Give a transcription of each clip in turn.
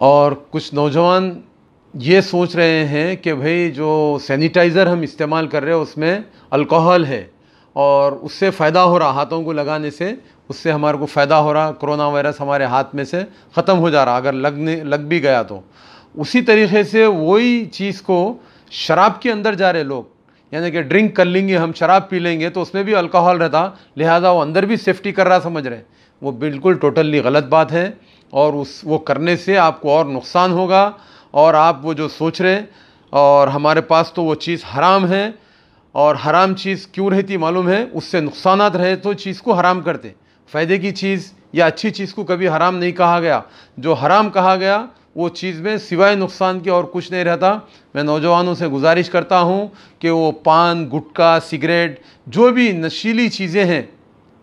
और कुछ नौजवान ये सोच रहे हैं कि भाई जो सैनिटाइज़र हम इस्तेमाल कर रहे हैं उसमें अल्कोहल है और उससे फ़ायदा हो रहा हाथों को लगाने से उससे हमारे को फ़ायदा हो रहा कोरोना वायरस हमारे हाथ में से ख़त्म हो जा रहा अगर लगने लग भी गया तो उसी तरीके से वही चीज़ को शराब के अंदर जा रहे लोग यानी कि ड्रिंक कर लेंगे हम शराब पी लेंगे तो उसमें भी अल्कोहल रहता लिहाजा वो अंदर भी सेफ्टी कर रहा समझ रहे वो बिल्कुल टोटली गलत बात है और उस वो करने से आपको और नुकसान होगा और आप वो जो सोच रहे और हमारे पास तो वो चीज़ हराम है और हराम चीज़ क्यों रहती मालूम है उससे नुकसान रहे तो चीज़ को हराम करते फ़ायदे की चीज़ या अच्छी चीज़ को कभी हराम नहीं कहा गया जो हराम कहा गया वो चीज़ में सिवाय नुकसान के और कुछ नहीं रहता मैं नौजवानों से गुजारिश करता हूँ कि वो पान गुटखा सिगरेट जो भी नशीली चीज़ें हैं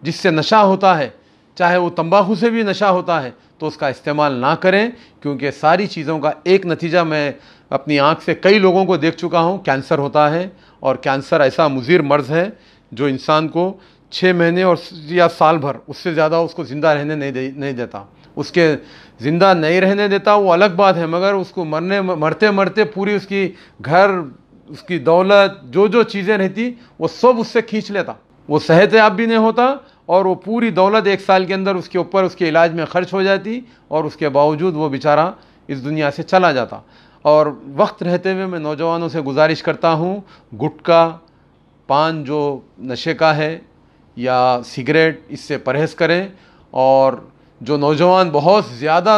जिससे नशा होता है चाहे वो तंबाकू से भी नशा होता है तो उसका इस्तेमाल ना करें क्योंकि सारी चीज़ों का एक नतीजा मैं अपनी आँख से कई लोगों को देख चुका हूँ कैंसर होता है और कैंसर ऐसा मुजीर मर्ज़ है जो इंसान को छः महीने और या साल भर उससे ज़्यादा उसको ज़िंदा रहने नहीं दे नहीं देता उसके ज़िंदा नहीं रहने देता वो अलग बात है मगर उसको मरने मरते मरते पूरी उसकी घर उसकी दौलत जो जो चीज़ें रहती वो सब उससे खींच लेता वो सेहत याब भी नहीं होता और वो पूरी दौलत एक साल के अंदर उसके ऊपर उसके इलाज में खर्च हो जाती और उसके बावजूद वो बेचारा इस दुनिया से चला जाता और वक्त रहते हुए मैं नौजवानों से गुजारिश करता हूँ गुटका पान जो नशे का है या सिगरेट इससे परहेज़ करें और जो नौजवान बहुत ज़्यादा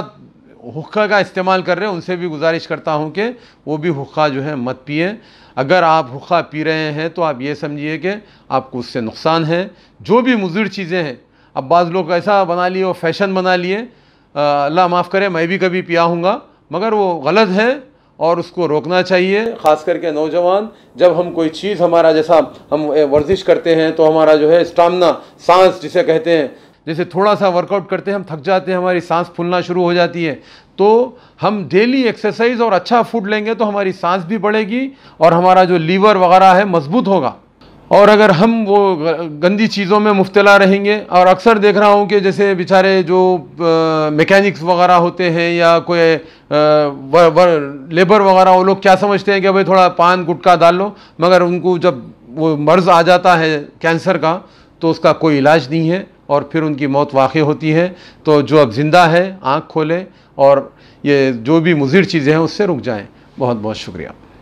हुक्का का इस्तेमाल कर रहे हैं उनसे भी गुजारिश करता हूँ कि वो भी हुक्का जो है मत पिए अगर आप हुक्का पी रहे हैं तो आप ये समझिए कि आपको उससे नुकसान है जो भी मुजिर चीज़ें हैं अब बाज़ लोग ऐसा बना लिए और फैशन बना लिए अल्लाह माफ़ करे मैं भी कभी पिया हूँ मगर वो गलत है और उसको रोकना चाहिए ख़ास करके नौजवान जब हम कोई चीज़ हमारा जैसा हम वर्जिश करते हैं तो हमारा जो है स्टामना सांस जिसे कहते हैं जैसे थोड़ा सा वर्कआउट करते हैं हम थक जाते हैं हमारी सांस फूलना शुरू हो जाती है तो हम डेली एक्सरसाइज और अच्छा फूड लेंगे तो हमारी सांस भी बढ़ेगी और हमारा जो लीवर वगैरह है मजबूत होगा और अगर हम वो गंदी चीज़ों में मुफ्तला रहेंगे और अक्सर देख रहा हूँ कि जैसे बेचारे जो मैकेनिक्स वगैरह होते हैं या कोई लेबर वगैरह वो लोग क्या समझते हैं कि भाई थोड़ा पान गुटका डाल लो मगर उनको जब वो मर्ज़ आ जाता है कैंसर का तो उसका कोई इलाज नहीं है और फिर उनकी मौत वाक़ होती है तो जो अब ज़िंदा है आँख खोलें और ये जो भी मुजिर चीज़ें हैं उससे रुक जाएँ बहुत बहुत शुक्रिया